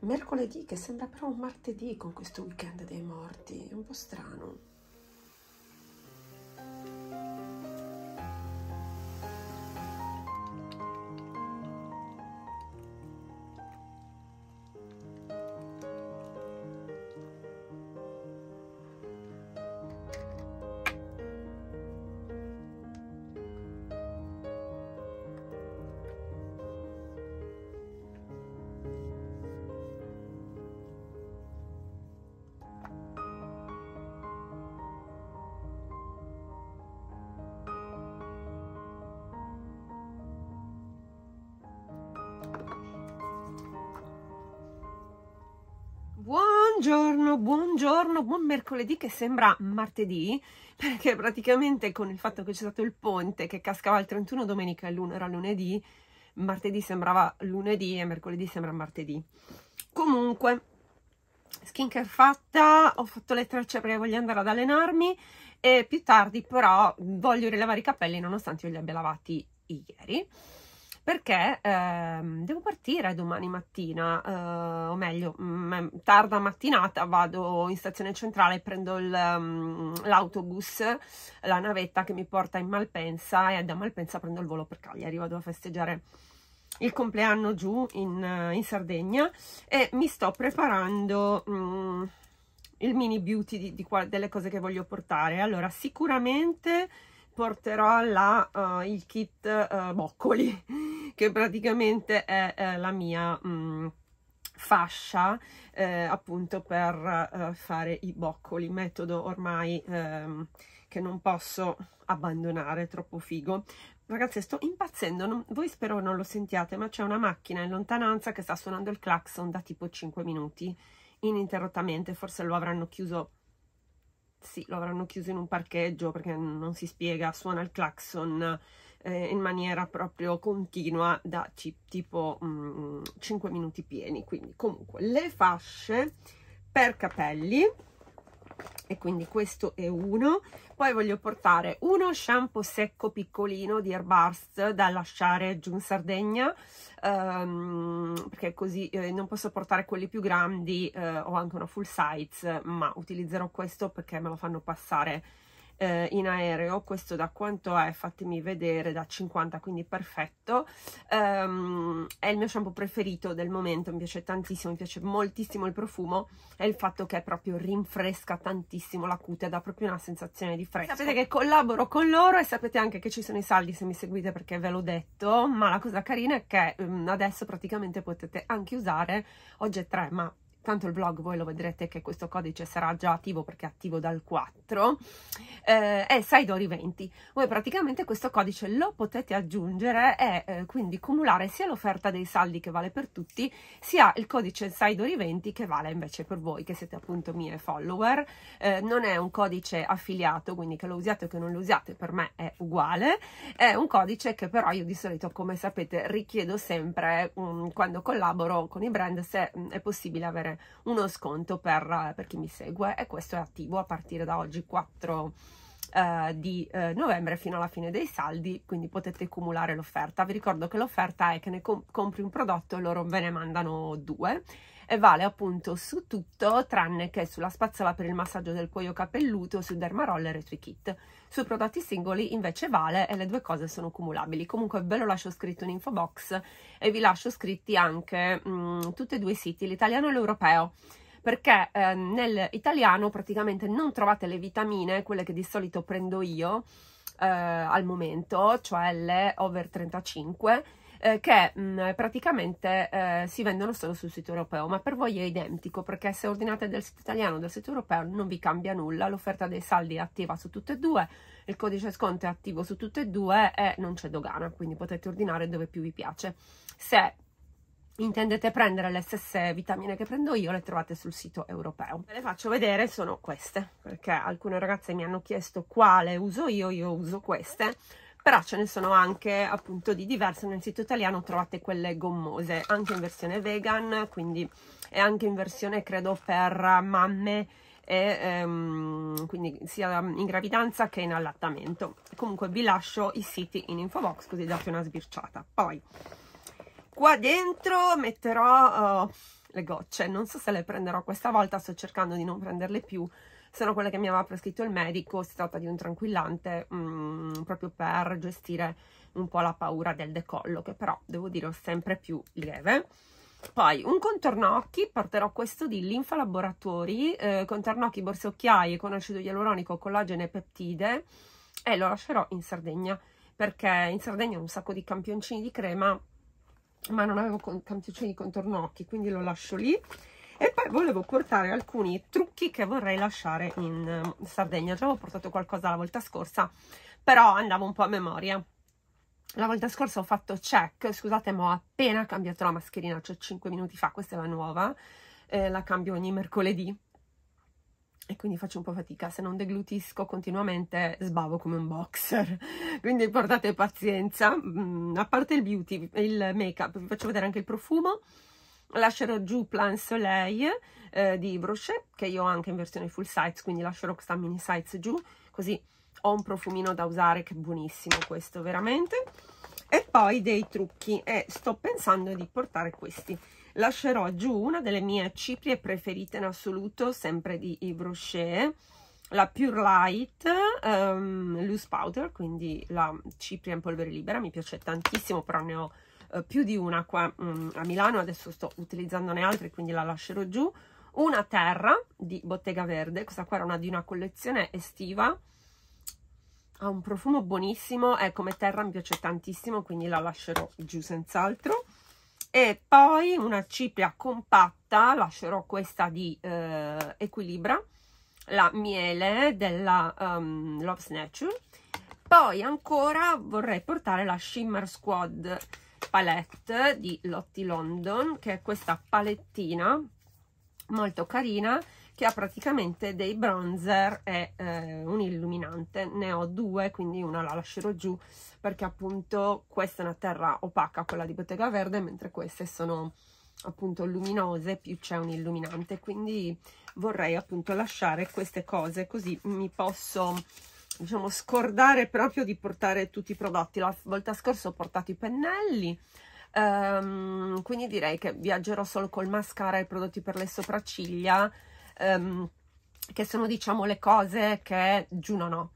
mercoledì che sembra però un martedì con questo weekend dei morti, è un po' strano. Buongiorno, buongiorno, buon mercoledì che sembra martedì perché praticamente con il fatto che c'è stato il ponte che cascava il 31 domenica e l'uno era lunedì, martedì sembrava lunedì e mercoledì sembra martedì. Comunque, skincare fatta, ho fatto le tracce perché voglio andare ad allenarmi e più tardi però voglio rilevare i capelli nonostante io li abbia lavati ieri perché ehm, devo partire domani mattina, eh, o meglio, mh, mm, eh, tarda mattinata vado in stazione centrale e prendo mm, l'autobus, la navetta che mi porta in Malpensa e da Malpensa prendo il volo per Cagliari, vado a festeggiare il compleanno giù in, eh, in Sardegna e mi sto preparando mh, mm, il mini beauty di, di delle cose che voglio portare. Allora, sicuramente porterò la, uh, il kit uh, boccoli che praticamente è, è eh, la mia mh, mm, fascia eh, appunto per eh, fare i boccoli metodo ormai ehm, che non posso abbandonare troppo figo ragazzi sto impazzendo non, voi spero non lo sentiate ma c'è una macchina in lontananza che sta suonando il clacson da tipo 5 minuti ininterrottamente forse lo avranno chiuso sì, lo avranno chiuso in un parcheggio perché non si spiega, suona il clacson eh, in maniera proprio continua da tipo mh, mm, 5 minuti pieni. Quindi comunque le fasce per capelli e quindi questo è uno poi voglio portare uno shampoo secco piccolino di Airburst da lasciare giù in Sardegna ehm, perché così eh, non posso portare quelli più grandi eh, ho anche una full size ma utilizzerò questo perché me lo fanno passare eh, in aereo, questo da quanto è, fatemi vedere, da 50, quindi perfetto, um, è il mio shampoo preferito del momento, mi piace tantissimo, mi piace moltissimo il profumo e il fatto che proprio rinfresca tantissimo la cute, dà proprio una sensazione di fresco. Sapete che collaboro con loro e sapete anche che ci sono i saldi se mi seguite perché ve l'ho detto, ma la cosa carina è che um, adesso praticamente potete anche usare, oggi è 3 ma tanto il blog voi lo vedrete che questo codice sarà già attivo perché è attivo dal 4, eh, è Saidori 20. Voi praticamente questo codice lo potete aggiungere e eh, quindi cumulare sia l'offerta dei saldi che vale per tutti, sia il codice Saidori 20 che vale invece per voi che siete appunto mie follower. Eh, non è un codice affiliato, quindi che lo usiate o che non lo usiate per me è uguale. È un codice che però io di solito, come sapete, richiedo sempre mh, mm, quando collaboro con i brand se mm, è possibile avere uno sconto per, per chi mi segue e questo è attivo a partire da oggi 4 eh, di eh, novembre fino alla fine dei saldi, quindi potete cumulare l'offerta. Vi ricordo che l'offerta è che ne com compri un prodotto e loro ve ne mandano due e vale appunto su tutto tranne che sulla spazzola per il massaggio del cuoio capelluto, su dermaroller e sui kit. Sui prodotti singoli invece vale e le due cose sono cumulabili. Comunque ve lo lascio scritto in info box e vi lascio scritti anche mh, mm, tutti e due i siti, l'italiano e l'europeo perché eh, nell'italiano praticamente non trovate le vitamine, quelle che di solito prendo io eh, al momento, cioè le over 35, eh, che mh, mm, praticamente eh, si vendono solo sul sito europeo, ma per voi è identico perché se ordinate del sito italiano o del sito europeo non vi cambia nulla, l'offerta dei saldi è attiva su tutte e due, il codice sconto è attivo su tutte e due e non c'è dogana, quindi potete ordinare dove più vi piace. Se intendete prendere le stesse vitamine che prendo io le trovate sul sito europeo ve le faccio vedere sono queste perché alcune ragazze mi hanno chiesto quale uso io io uso queste però ce ne sono anche appunto di diverse nel sito italiano trovate quelle gommose anche in versione vegan quindi è anche in versione credo per mamme e, ehm, quindi sia in gravidanza che in allattamento comunque vi lascio i siti in info box così date una sbirciata poi qua dentro metterò uh, le gocce non so se le prenderò questa volta sto cercando di non prenderle più sono quelle che mi aveva prescritto il medico si tratta di un tranquillante mh, mm, proprio per gestire un po' la paura del decollo che però devo dire ho sempre più lieve poi un contorno occhi, porterò questo di Linfa Laboratori, eh, contorno occhi, borse occhiaie con acido ialuronico, collagene e peptide e lo lascerò in Sardegna perché in Sardegna ho un sacco di campioncini di crema ma non avevo con, contorno occhi, quindi lo lascio lì e poi volevo portare alcuni trucchi che vorrei lasciare in ehm, Sardegna già avevo portato qualcosa la volta scorsa però andavo un po' a memoria la volta scorsa ho fatto check scusate ma ho appena cambiato la mascherina cioè 5 minuti fa questa è la nuova eh, la cambio ogni mercoledì e quindi faccio un po' fatica, se non deglutisco continuamente sbavo come un boxer, quindi portate pazienza, mm, a parte il beauty, il make up, vi faccio vedere anche il profumo, lascerò giù Plan Soleil eh, di Brochet, che io ho anche in versione full size, quindi lascerò questa mini size giù, così ho un profumino da usare che è buonissimo questo veramente, e poi dei trucchi, e sto pensando di portare questi, lascerò giù una delle mie ciprie preferite in assoluto, sempre di Yves Rocher, la Pure Light um, Loose Powder, quindi la cipria in polvere libera, mi piace tantissimo, però ne ho uh, più di una qua um, a Milano, adesso sto utilizzandone altre, quindi la lascerò giù. Una Terra di Bottega Verde, questa qua era una di una collezione estiva, ha un profumo buonissimo, è come Terra mi piace tantissimo, quindi la lascerò giù senz'altro e poi una cipria compatta, lascerò questa di eh, Equilibra, la miele della um, Love Snatcher. Poi ancora vorrei portare la Shimmer Squad palette di Lotti London, che è questa palettina molto carina che ha praticamente dei bronzer e eh, un illuminante. Ne ho due, quindi una la lascerò giù perché appunto questa è una terra opaca, quella di Bottega Verde, mentre queste sono appunto luminose più c'è un illuminante quindi vorrei appunto lasciare queste cose così mi posso diciamo scordare proprio di portare tutti i prodotti la volta scorsa ho portato i pennelli Um, quindi direi che viaggerò solo col mascara e i prodotti per le sopracciglia ehm, che sono diciamo le cose che Juno no.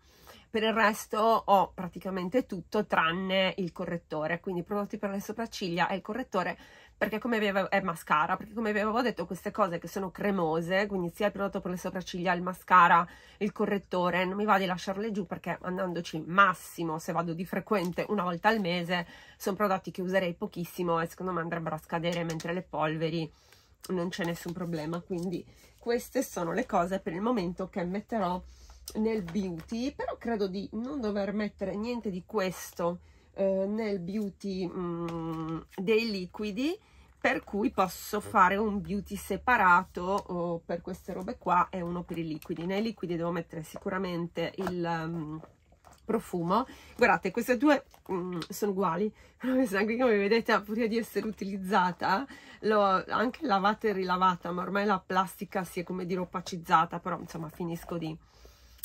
Per il resto ho praticamente tutto tranne il correttore, quindi prodotti per le sopracciglia e il correttore perché come avevo, è mascara, perché come vi avevo detto queste cose che sono cremose, quindi sia il prodotto per le sopracciglia, il mascara, il correttore, non mi va di lasciarle giù perché andandoci massimo, se vado di frequente una volta al mese, sono prodotti che userei pochissimo e secondo me andrebbero a scadere mentre le polveri non c'è nessun problema quindi queste sono le cose per il momento che metterò nel beauty però credo di non dover mettere niente di questo eh, nel beauty mh, mm, dei liquidi per cui posso fare un beauty separato oh, per queste robe qua e uno per i liquidi nei liquidi devo mettere sicuramente il um, profumo guardate queste due mm, sono uguali anche come vedete a furia di essere utilizzata l'ho anche lavata e rilavata ma ormai la plastica si è come dire opacizzata però insomma finisco di,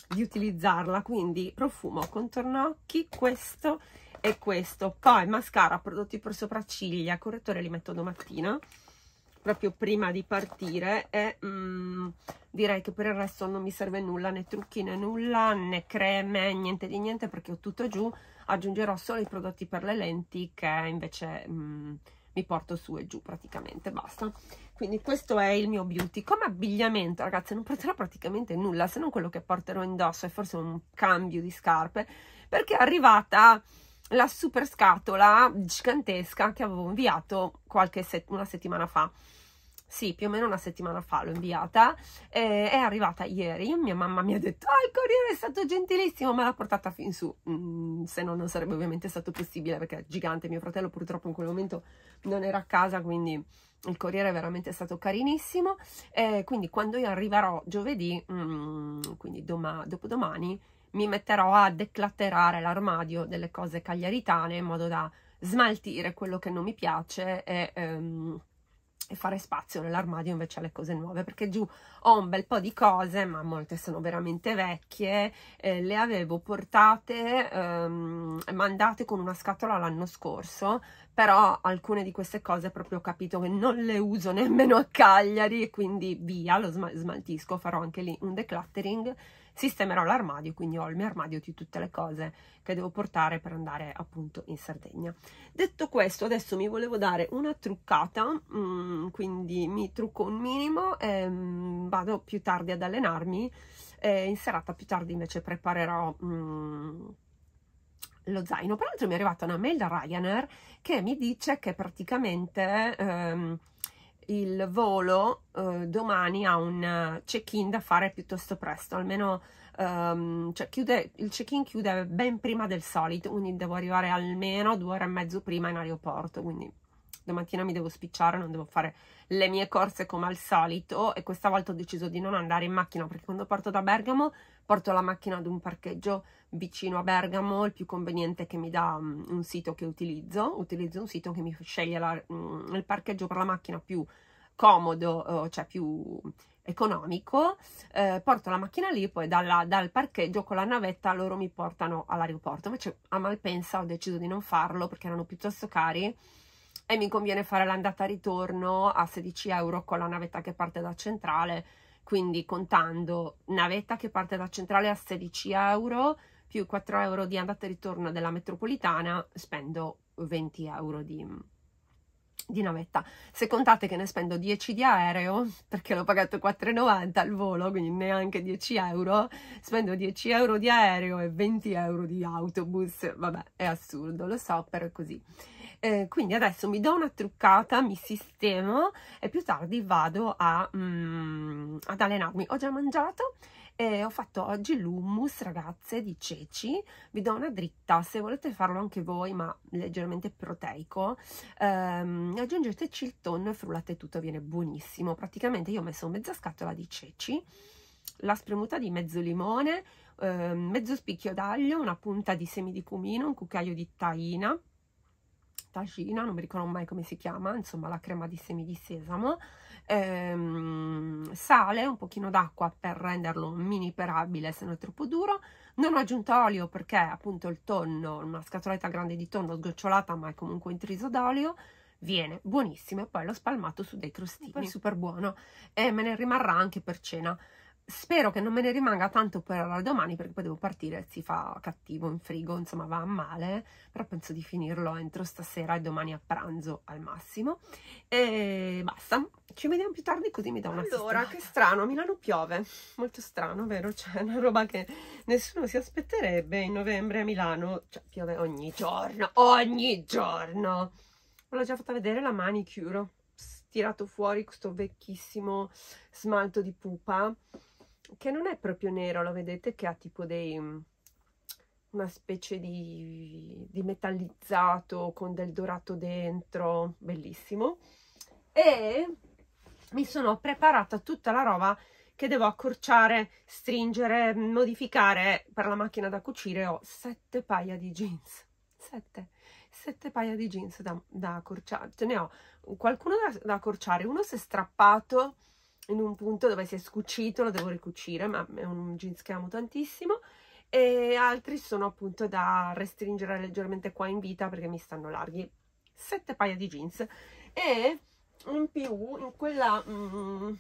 di utilizzarla quindi profumo contorno occhi questo e questo poi mascara prodotti per sopracciglia correttore li metto domattina proprio prima di partire e mm, direi che per il resto non mi serve nulla, né trucchi né nulla, né creme, niente di niente perché ho tutto giù, aggiungerò solo i prodotti per le lenti che invece mm, mi porto su e giù praticamente, basta. Quindi questo è il mio beauty. Come abbigliamento, ragazzi, non porterò praticamente nulla, se non quello che porterò indosso e forse un cambio di scarpe, perché è arrivata la super scatola gigantesca che avevo inviato qualche set una settimana fa sì, più o meno una settimana fa l'ho inviata, eh, è arrivata ieri, mia mamma mi ha detto, ah il corriere è stato gentilissimo, me l'ha portata fin su, mm, se no non sarebbe ovviamente stato possibile perché è gigante, mio fratello purtroppo in quel momento non era a casa, quindi il corriere è veramente stato carinissimo, eh, quindi quando io arriverò giovedì, mm, quindi doma dopodomani, mi metterò a declatterare l'armadio delle cose cagliaritane in modo da smaltire quello che non mi piace e... Ehm, e fare spazio nell'armadio invece alle cose nuove perché giù ho un bel po' di cose ma molte sono veramente vecchie eh, le avevo portate ehm, mandate con una scatola l'anno scorso però alcune di queste cose proprio ho capito che non le uso nemmeno a Cagliari e quindi via lo sm smaltisco farò anche lì un decluttering sistemerò l'armadio, quindi ho il mio armadio di tutte le cose che devo portare per andare appunto in Sardegna. Detto questo, adesso mi volevo dare una truccata, mm, quindi mi trucco un minimo e ehm, vado più tardi ad allenarmi e in serata più tardi invece preparerò... Mm, lo zaino. Peraltro mi è arrivata una mail da Ryanair che mi dice che praticamente ehm, il volo eh, domani ha un eh, check-in da fare piuttosto presto, almeno um, cioè chiude, il check-in chiude ben prima del solito, quindi devo arrivare almeno due ore e mezzo prima in aeroporto, quindi domattina mi devo spicciare, non devo fare le mie corse come al solito e questa volta ho deciso di non andare in macchina perché quando parto da Bergamo porto la macchina ad un parcheggio vicino a Bergamo, il più conveniente che mi dà mm, un sito che utilizzo, utilizzo un sito che mi sceglie la, mm, il parcheggio per la macchina più comodo, eh, cioè più economico, eh, porto la macchina lì, poi dalla, dal parcheggio con la navetta loro mi portano all'aeroporto, invece a Malpensa ho deciso di non farlo perché erano piuttosto cari e mi conviene fare l'andata e ritorno a 16 euro con la navetta che parte da centrale, quindi contando navetta che parte da centrale a 16 euro più 4 euro di andata e ritorno della metropolitana spendo 20 euro di, di navetta. Se contate che ne spendo 10 di aereo, perché l'ho pagato 4,90 al volo, quindi neanche 10 euro, spendo 10 euro di aereo e 20 euro di autobus, vabbè è assurdo, lo so, però è così eh, quindi adesso mi do una truccata mi sistemo e più tardi vado a, mm, ad allenarmi ho già mangiato e ho fatto oggi l'hummus ragazze di ceci vi do una dritta se volete farlo anche voi ma leggermente proteico ehm, aggiungeteci il tonno e frullate tutto viene buonissimo praticamente io ho messo mezza scatola di ceci la spremuta di mezzo limone eh, mezzo spicchio d'aglio una punta di semi di cumino un cucchiaio di taina tagina, non mi ricordo mai come si chiama, insomma la crema di semi di sesamo, ehm, sale, un pochino d'acqua per renderlo mini perabile se non è troppo duro, non ho aggiunto olio perché appunto il tonno, una scatoletta grande di tonno sgocciolata ma è comunque intriso d'olio, viene buonissimo e poi l'ho spalmato su dei crostini, super buono e me ne rimarrà anche per cena spero che non me ne rimanga tanto per domani perché poi devo partire, si fa cattivo in frigo, insomma va a male, però penso di finirlo entro stasera e domani a pranzo al massimo. E basta, ci vediamo più tardi così mi dà una Allora, sistemata. che strano, a Milano piove, molto strano, vero? Cioè, una roba che nessuno si aspetterebbe in novembre a Milano, cioè piove ogni giorno, ogni giorno! Ve l'ho già fatta vedere la manicure, tirato fuori questo vecchissimo smalto di pupa che non è proprio nero, lo vedete che ha tipo dei mm, una specie di, di metallizzato con del dorato dentro, bellissimo. E mi sono preparata tutta la roba che devo accorciare, stringere, modificare per la macchina da cucire. Ho sette paia di jeans, sette, sette paia di jeans da, da accorciare. Ce ne ho qualcuno da, da accorciare, uno si è strappato in un punto dove si è scucito, lo devo ricucire, ma è un jeans che amo tantissimo e altri sono appunto da restringere leggermente qua in vita perché mi stanno larghi sette paia di jeans e in più in quella, mm,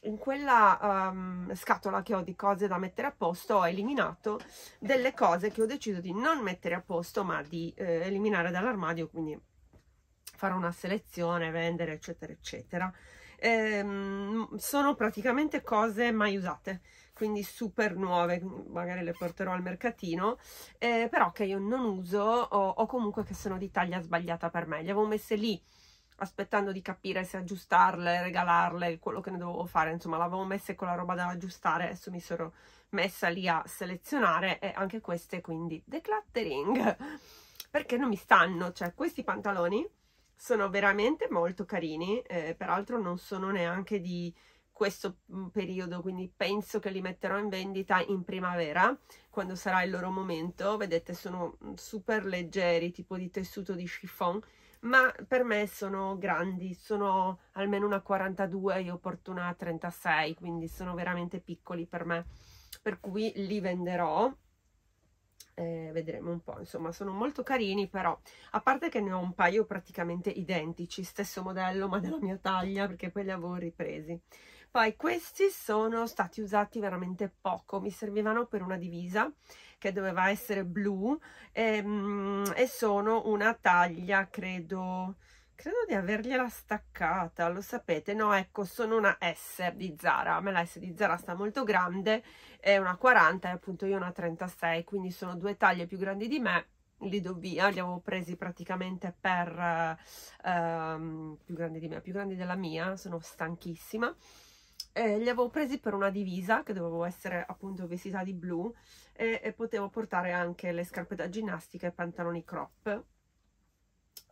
in quella um, scatola che ho di cose da mettere a posto ho eliminato delle cose che ho deciso di non mettere a posto ma di eh, eliminare dall'armadio quindi fare una selezione, vendere eccetera eccetera ehm, sono praticamente cose mai usate quindi super nuove, magari le porterò al mercatino, eh, però che io non uso o, o, comunque che sono di taglia sbagliata per me. Le avevo messe lì aspettando di capire se aggiustarle, regalarle, quello che ne dovevo fare, insomma l'avevo messa con la roba da aggiustare, adesso mi sono messa lì a selezionare e anche queste quindi decluttering, perché non mi stanno, cioè questi pantaloni sono veramente molto carini, eh, peraltro non sono neanche di questo mm, periodo, quindi penso che li metterò in vendita in primavera, quando sarà il loro momento. Vedete, sono mm, super leggeri, tipo di tessuto di chiffon, ma per me sono grandi, sono almeno una 42, io porto una 36, quindi sono veramente piccoli per me. Per cui li venderò eh, vedremo un po', insomma sono molto carini però, a parte che ne ho un paio praticamente identici, stesso modello ma della mia taglia perché poi li avevo ripresi. Poi questi sono stati usati veramente poco, mi servivano per una divisa che doveva essere blu e, ehm, e sono una taglia credo credo di avergliela staccata, lo sapete, no ecco sono una S di Zara, a me la S di Zara sta molto grande, è una 40 e appunto io una 36, quindi sono due taglie più grandi di me, li do via, li avevo presi praticamente per ehm, più grandi di me, più grandi della mia, sono stanchissima. Eh, li avevo presi per una divisa che dovevo essere appunto vestita di blu e, e potevo portare anche le scarpe da ginnastica e pantaloni crop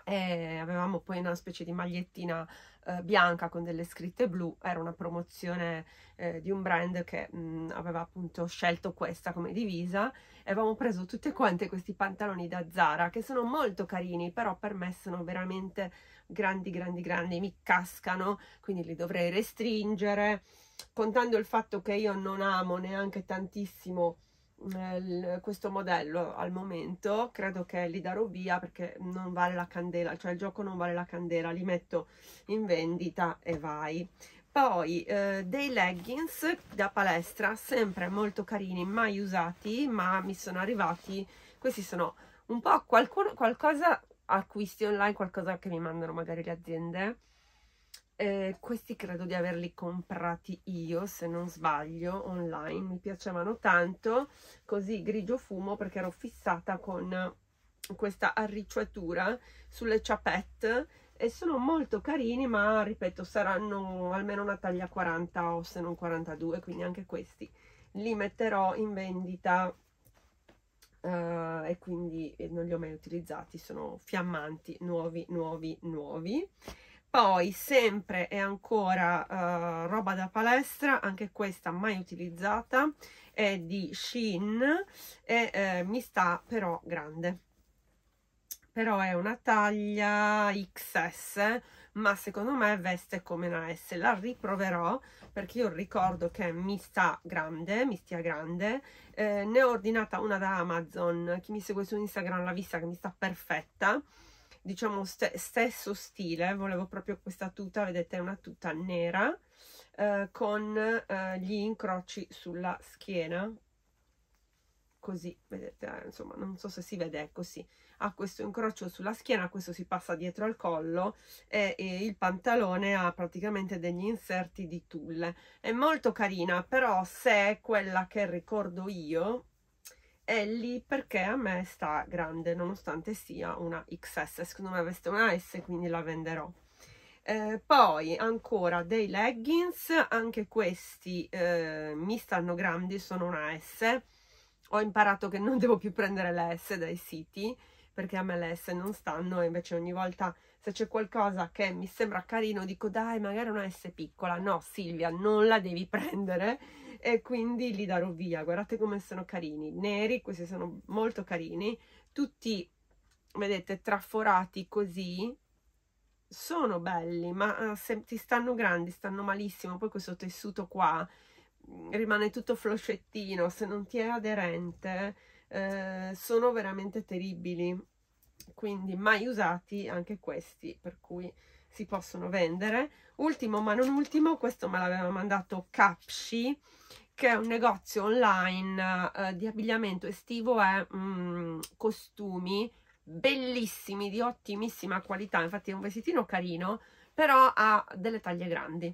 e avevamo poi una specie di magliettina eh, bianca con delle scritte blu, era una promozione eh, di un brand che mh, mm, aveva appunto scelto questa come divisa e avevamo preso tutte quante questi pantaloni da Zara che sono molto carini però per me sono veramente grandi grandi grandi, mi cascano quindi li dovrei restringere contando il fatto che io non amo neanche tantissimo questo modello al momento credo che li darò via perché non vale la candela cioè il gioco non vale la candela li metto in vendita e vai poi eh, dei leggings da palestra sempre molto carini mai usati ma mi sono arrivati questi sono un po' qualcuno, qualcosa acquisti online qualcosa che mi mandano magari le aziende eh, questi credo di averli comprati io, se non sbaglio, online, mi piacevano tanto, così grigio fumo perché ero fissata con questa arricciatura sulle ciapette e sono molto carini ma ripeto saranno almeno una taglia 40 o se non 42 quindi anche questi li metterò in vendita uh, e quindi non li ho mai utilizzati sono fiammanti nuovi nuovi nuovi poi sempre e ancora uh, roba da palestra, anche questa mai utilizzata, è di Shein e eh, mi sta però grande. Però è una taglia XS, ma secondo me veste come una S. La riproverò perché io ricordo che mi sta grande, mi stia grande. Eh, ne ho ordinata una da Amazon, chi mi segue su Instagram l'ha vista che mi sta perfetta diciamo st stesso stile, volevo proprio questa tuta, vedete è una tuta nera eh, con eh, gli incroci sulla schiena, così, vedete, eh, insomma non so se si vede, è così, ha questo incrocio sulla schiena, questo si passa dietro al collo e, e, il pantalone ha praticamente degli inserti di tulle. È molto carina, però se è quella che ricordo io, è lì perché a me sta grande nonostante sia una XS secondo me questa una S quindi la venderò eh, poi ancora dei leggings anche questi eh, mi stanno grandi sono una S ho imparato che non devo più prendere le S dai siti perché a me le S non stanno e invece ogni volta se c'è qualcosa che mi sembra carino dico dai magari una S piccola no Silvia non la devi prendere e quindi li darò via. Guardate come sono carini, neri, questi sono molto carini, tutti, vedete, traforati così, sono belli, ma eh, se ti stanno grandi, stanno malissimo, poi questo tessuto qua mm, rimane tutto floscettino, se non ti è aderente, eh, sono veramente terribili, quindi mai usati anche questi, per cui si possono vendere. Ultimo ma non ultimo, questo me l'aveva mandato Capsci, che è un negozio online eh, di abbigliamento estivo e mm, costumi bellissimi, di ottimissima qualità, infatti è un vestitino carino, però ha delle taglie grandi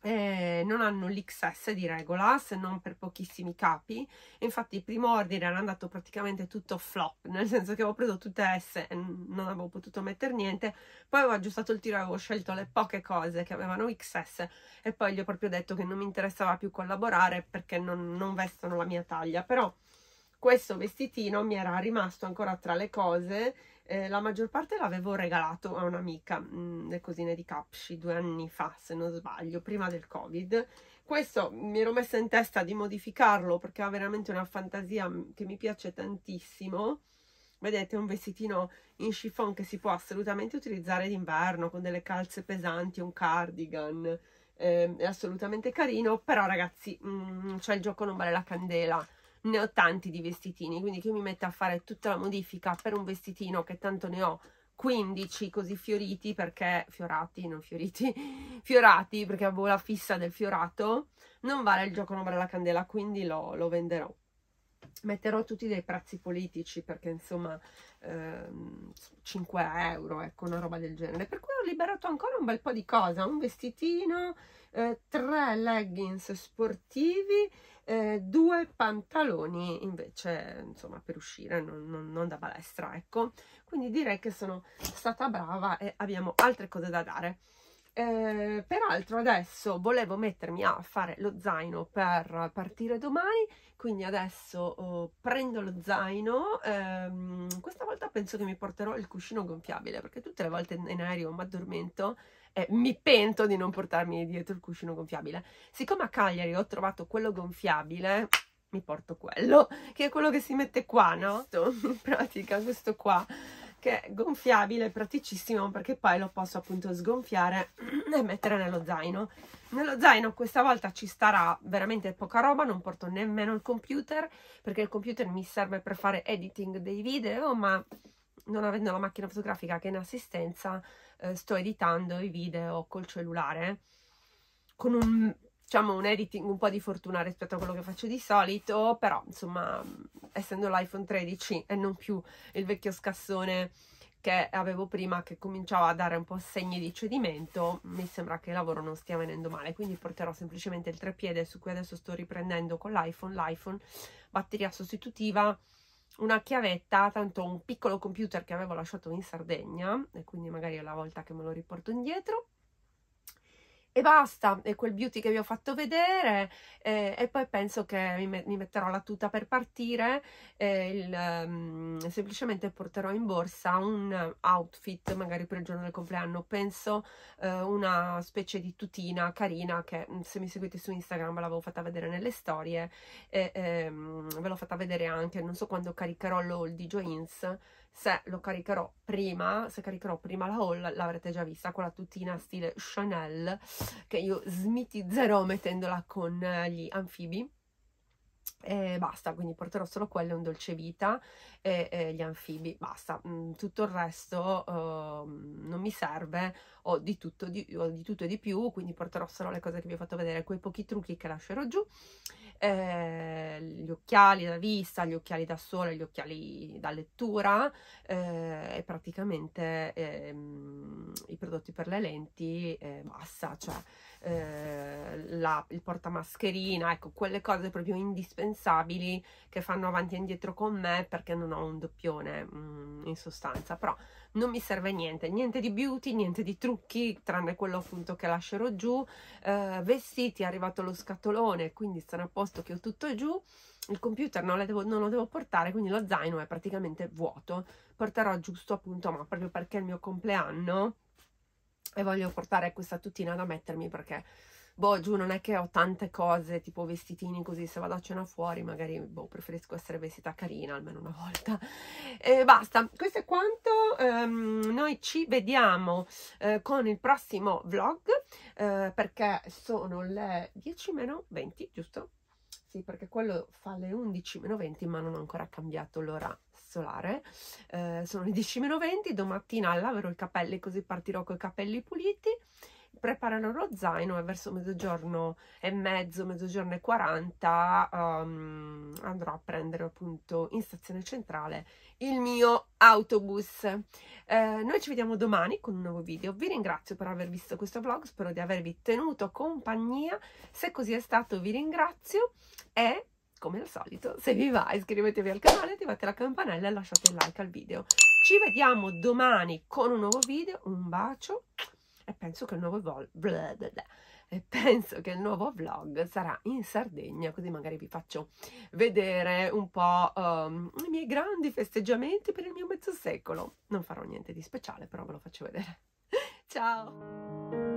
eh, non hanno l'XS di regola se non per pochissimi capi infatti il primo ordine era andato praticamente tutto flop nel senso che avevo preso tutte S e non avevo potuto mettere niente poi avevo aggiustato il tiro e avevo scelto le poche cose che avevano XS e poi gli ho proprio detto che non mi interessava più collaborare perché non, non vestono la mia taglia però questo vestitino mi era rimasto ancora tra le cose eh, la maggior parte l'avevo regalato a un'amica, mm, le cosine di Capsci, due anni fa, se non sbaglio, prima del Covid. Questo mi ero messa in testa di modificarlo perché ha veramente una fantasia mm, che mi piace tantissimo. Vedete, un vestitino in chiffon che si può assolutamente utilizzare d'inverno con delle calze pesanti, un cardigan. Eh, è assolutamente carino, però ragazzi, mh, mm, cioè il gioco non vale la candela ne ho tanti di vestitini, quindi che mi metta a fare tutta la modifica per un vestitino che tanto ne ho 15 così fioriti perché fiorati, non fioriti, fiorati perché avevo la fissa del fiorato, non vale il gioco non vale la candela, quindi lo, lo venderò. Metterò tutti dei prezzi politici perché insomma ehm, 5 euro, ecco una roba del genere. Per cui ho liberato ancora un bel po' di cose, un vestitino, eh, tre leggings sportivi eh, due pantaloni invece insomma per uscire non, non, non, da balestra ecco quindi direi che sono stata brava e abbiamo altre cose da dare eh, peraltro adesso volevo mettermi a fare lo zaino per partire domani quindi adesso oh, prendo lo zaino ehm, questa volta penso che mi porterò il cuscino gonfiabile perché tutte le volte in aereo mi addormento eh, mi pento di non portarmi dietro il cuscino gonfiabile. Siccome a Cagliari ho trovato quello gonfiabile, mi porto quello, che è quello che si mette qua, no? In pratica questo qua, che è gonfiabile, praticissimo, perché poi lo posso appunto sgonfiare e mettere nello zaino. Nello zaino questa volta ci starà veramente poca roba, non porto nemmeno il computer, perché il computer mi serve per fare editing dei video, ma non avendo la macchina fotografica che è in assistenza eh, sto editando i video col cellulare con un, diciamo, un editing un po' di fortuna rispetto a quello che faccio di solito, però insomma, essendo l'iPhone 13 e non più il vecchio scassone che avevo prima che cominciava a dare un po' segni di cedimento, mi sembra che il lavoro non stia venendo male, quindi porterò semplicemente il treppiede su cui adesso sto riprendendo con l'iPhone, l'iPhone batteria sostitutiva una chiavetta, tanto un piccolo computer che avevo lasciato in Sardegna e quindi magari è la volta che me lo riporto indietro e basta, è quel beauty che vi ho fatto vedere eh, e poi penso che mi, met mi, metterò la tuta per partire e eh, il, um, semplicemente porterò in borsa un outfit magari per il giorno del compleanno, penso eh, una specie di tutina carina che mm, se mi seguite su Instagram ve l'avevo fatta vedere nelle storie e ehm, ve l'ho fatta vedere anche, non so quando caricherò l'haul di Joins se lo caricherò prima, se caricherò prima la haul, l'avrete già vista quella la tutina stile Chanel, che io smitizzerò mettendola con eh, gli anfibi. E basta, quindi porterò solo quelle, un dolce vita e, e gli anfibi, basta. Mm, tutto il resto uh, non mi serve, ho di, tutto, di, ho di tutto e di più, quindi porterò solo le cose che vi ho fatto vedere, quei pochi trucchi che lascerò giù eh, gli occhiali da vista, gli occhiali da sole, gli occhiali da lettura eh, e praticamente ehm, i prodotti per le lenti eh, basta, cioè eh, la, il portamascherina, ecco quelle cose proprio indispensabili che fanno avanti e indietro con me perché non ho un doppione mh, mm, in sostanza, però non mi serve niente, niente di beauty, niente di trucchi, tranne quello appunto che lascerò giù, eh, vestiti, è arrivato lo scatolone, quindi sono a posto che ho tutto giù, il computer non, devo, non, lo devo portare, quindi lo zaino è praticamente vuoto, porterò giusto appunto, ma proprio perché è il mio compleanno e voglio portare questa tutina da mettermi perché boh, giù non è che ho tante cose, tipo vestitini così, se vado a cena fuori magari, boh, preferisco essere vestita carina almeno una volta. E basta, questo è quanto, um, noi ci vediamo uh, con il prossimo vlog, uh, perché sono le 10 meno 20, giusto? Sì, perché quello fa le 11 20, ma non ho ancora cambiato l'ora solare. Eh, sono le 10 20, domattina laverò i capelli così partirò con i capelli puliti preparano lo zaino e verso mezzogiorno e mezzo, mezzogiorno e 40 um, ehm, andrò a prendere appunto in stazione centrale il mio autobus. Eh, noi ci vediamo domani con un nuovo video. Vi ringrazio per aver visto questo vlog, spero di avervi tenuto compagnia. Se così è stato vi ringrazio e come al solito se vi va iscrivetevi al canale, attivate la campanella e lasciate un like al video. Ci vediamo domani con un nuovo video, un bacio e penso che il nuovo vlog, e penso che il nuovo vlog sarà in Sardegna, così magari vi faccio vedere un po' um, i miei grandi festeggiamenti per il mio mezzo secolo. Non farò niente di speciale, però ve lo faccio vedere. Ciao!